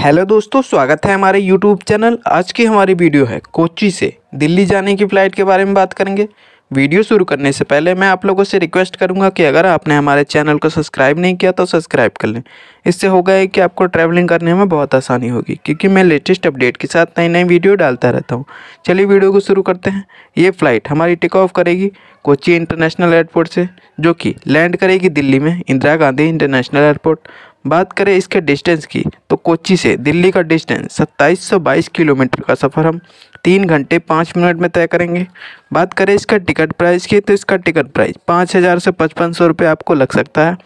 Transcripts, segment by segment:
hello दोस्तों स्वागत है हमारे यूट्यूब चैनल आज की हमारी वीडियो है कोची से दिल्ली जाने की फ़्लाइट के बारे में बात करेंगे वीडियो शुरू करने से पहले मैं आप लोगों से रिक्वेस्ट करूंगा कि अगर आपने हमारे चैनल को सब्सक्राइब नहीं किया तो सब्सक्राइब कर लें इससे होगा कि आपको ट्रैवलिंग करने में बहुत आसानी होगी क्योंकि मैं लेटेस्ट अपडेट के साथ नई नई वीडियो डालता रहता हूँ चलिए वीडियो को शुरू करते हैं ये फ़्लाइट हमारी टेक ऑफ करेगी कोची इंटरनेशनल एयरपोर्ट से जो कि लैंड करेगी दिल्ली में इंदिरा गांधी इंटरनेशनल एयरपोर्ट बात करें इसके डिस्टेंस की तो कोची से दिल्ली का डिस्टेंस 2722 किलोमीटर का सफ़र हम तीन घंटे पाँच मिनट में तय करेंगे बात करें इसका टिकट प्राइस की तो इसका टिकट प्राइस पाँच हज़ार से पचपन सौ रुपये आपको लग सकता है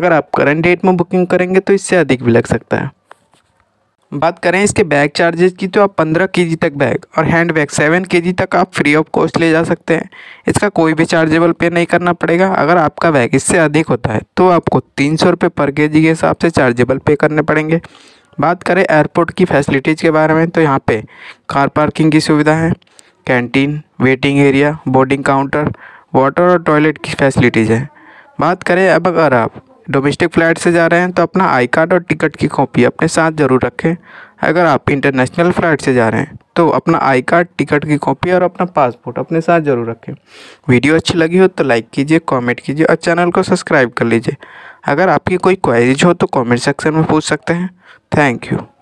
अगर आप करंट डेट में बुकिंग करेंगे तो इससे अधिक भी लग सकता है बात करें इसके बैग चार्जेस की तो आप पंद्रह के जी तक बैग और हैंड बैग सेवन के जी तक आप फ्री ऑफ कॉस्ट ले जा सकते हैं इसका कोई भी चार्जेबल पे नहीं करना पड़ेगा अगर आपका बैग इससे अधिक होता है तो आपको तीन सौ रुपये पर के जी के हिसाब से चार्जेबल पे करने पड़ेंगे बात करें एयरपोर्ट की फैसिलिटीज़ के बारे में तो यहाँ पर कार पार्किंग की सुविधा है canteen waiting area boarding counter water और टॉयलेट की फैसिलिटीज़ है बात करें अब अगर आप डोमेस्टिक फ्लाइट से जा रहे हैं तो अपना आई कार्ड और टिकट की कॉपी अपने साथ ज़रूर रखें अगर आप इंटरनेशनल फ़्लाइट से जा रहे हैं तो अपना आई कार्ड टिकट की कॉपी और अपना पासपोर्ट अपने साथ ज़रूर रखें वीडियो अच्छी लगी हो तो लाइक कीजिए कमेंट कीजिए और चैनल को सब्सक्राइब कर लीजिए अगर आपकी कोई क्वारीज हो तो कमेंट सेक्शन में पूछ सकते हैं थैंक यू